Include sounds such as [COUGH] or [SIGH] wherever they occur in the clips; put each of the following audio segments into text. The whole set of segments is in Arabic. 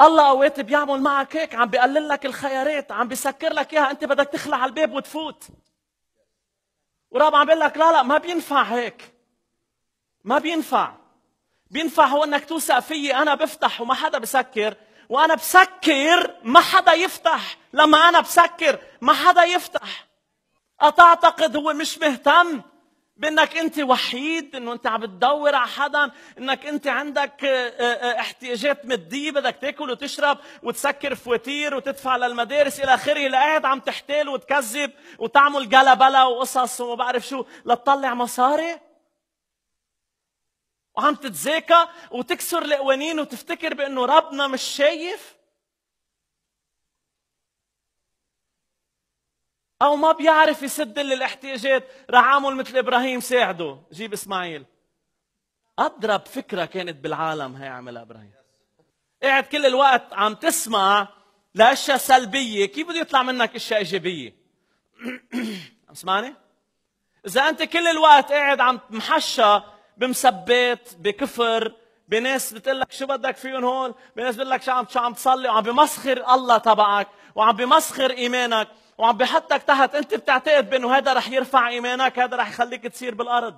الله اوقات بيعمل معك هيك عم بقلل لك الخيارات عم بسكر لك اياها انت بدك تخلع على الباب وتفوت ورب عم بيقول لك لا لا ما بينفع هيك ما بينفع بينفع هو انك توثق فيي انا بفتح وما حدا بسكر وانا بسكر ما حدا يفتح لما انا بسكر ما حدا يفتح أتعتقد هو مش مهتم بانك انت وحيد انه انت عم تدور على حدا انك انت عندك آه، آه، آه، احتياجات ماديه بدك تاكل وتشرب وتسكر فواتير وتدفع للمدارس الى اخره لقاعد عم تحتال وتكذب وتعمل جلبلة وقصص وما بعرف شو لتطلع مصاري وعم تتزاكى وتكسر القوانين وتفتكر بانه ربنا مش شايف او ما بيعرف يسد لي الاحتياجات رح اعمل مثل ابراهيم ساعده جيب اسماعيل اضرب فكره كانت بالعالم هي عملها ابراهيم قاعد كل الوقت عم تسمع لاشياء سلبيه كيف بده يطلع منك اشياء ايجابيه [CLEARS THROAT] عم سمعني اذا انت كل الوقت قاعد عم محشى بمسبات بكفر بناس بتقول لك شو بدك فيهم هول بناس بتقول لك شو عم شو عم تصلي وعم بمسخر الله تبعك وعم بمسخر ايمانك وعم بحطك تحت انت بتعتقد بانه هذا رح يرفع ايمانك هذا رح يخليك تصير بالارض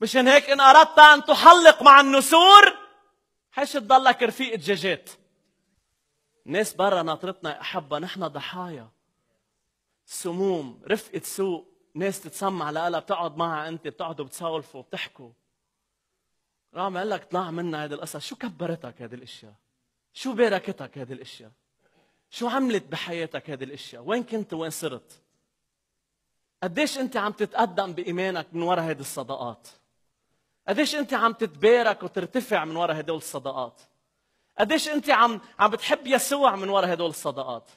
مشان هيك ان اردت ان تحلق مع النسور حش تضلك رفيق دجاجات ناس برا ناطرتنا يا احبه نحن ضحايا سموم رفقه سوء ناس تتسمع لها بتقعد معها انت بتقعدوا بتسولفوا بتحكوا رام قال لك طلع منا هذه القصص شو كبرتك هذه الاشياء شو باركتك هذه الاشياء شو عملت بحياتك هذه الاشياء؟ وين كنت وين صرت؟ قديش انت عم تتقدم بايمانك من وراء هذه الصدقات؟ قديش انت عم تتبارك وترتفع من وراء هدول الصدقات؟ قديش انت عم عم بتحب يسوع من وراء هدول الصدقات؟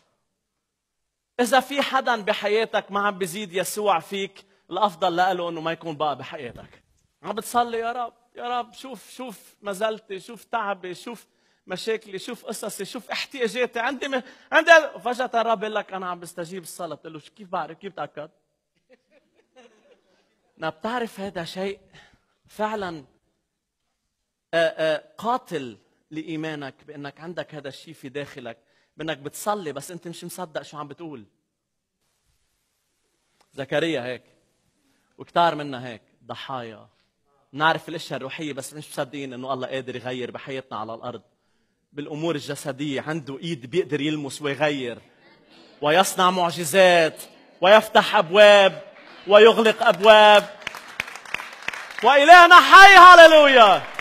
إذا في حدا بحياتك ما عم بزيد يسوع فيك الأفضل لإله إنه ما يكون بقى بحياتك. عم بتصلي يا رب يا رب شوف شوف مزلتي شوف تعبي شوف مشاكلي شوف قصصي شوف احتياجاتي عندي م... عندي فجاه الرب يقول لك انا عم بستجيب الصلاه بتقول له كيف بعرف كيف بتاكد؟ ما نعم، بتعرف هذا شيء فعلا آه، آه، قاتل لايمانك بانك عندك هذا الشيء في داخلك بانك بتصلي بس انت مش مصدق شو عم بتقول زكريا هيك وكتار منا هيك ضحايا نعرف الاشياء الروحيه بس مش مصدقين انه الله قادر يغير بحياتنا على الارض بالامور الجسديه عنده ايد بيقدر يلمس ويغير ويصنع معجزات ويفتح ابواب ويغلق ابواب والهنا حي هللويا